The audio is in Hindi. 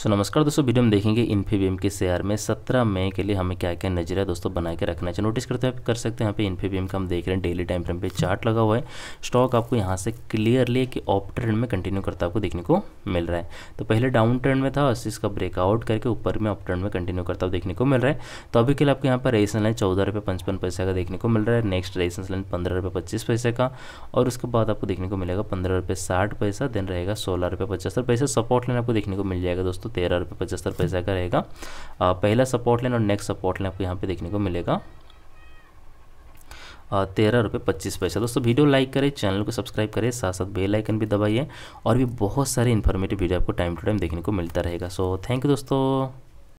सो so, नमस्कार दोस्तों वीडियो में देखेंगे इन्फीबीम के शेयर में 17 मई के लिए हमें क्या क्या नजरिया दोस्तों बना के रखना चाहिए नोटिस करते हैं कर सकते हैं यहाँ पे इन्फीबीम का हम देख रहे हैं डेली टाइम फ्रेम पे चार्ट लगा हुआ है स्टॉक आपको यहाँ से क्लियरली कि ऑप ट्रेंड में कंटिन्यू करता आपको देखने को मिल रहा है तो पहले डाउन ट्रेंड में था और इसका ब्रेकआउट करके ऊपर में अप ट्रेंड में कंटिन्यू करता हुआ देखने को मिल रहा है तो अभी के लिए आपको यहाँ पर रेसन लाइन चौदह रुपये पचपन पैसे का देखने को मिल रहा है नेक्स्ट रेसन लाइन पंद्रह रुपये पच्चीस पैसे का और उसके बाद आपको देखने को मिलेगा पंद्रह रुपये साठ पैसा देन रहेगा सोलह रुपये पचहत्तर पैसा सपोर्ट लाइन आपको देखने को मिल जाएगा दोस्तों तेरह रुपये पचहत्तर पैसा का रहेगा पहला सपोर्ट लाइन और नेक्स्ट सपोर्ट लाइन आपको यहाँ पे देखने को मिलेगा तेरह रुपये पच्चीस पैसा दोस्तों वीडियो लाइक करें चैनल को सब्सक्राइब करें साथ साथ बेल आइकन भी दबाइए और भी बहुत सारे इन्फॉर्मेटिव वीडियो आपको टाइम टू टाइम देखने को मिलता रहेगा सो थैंक यू दोस्तों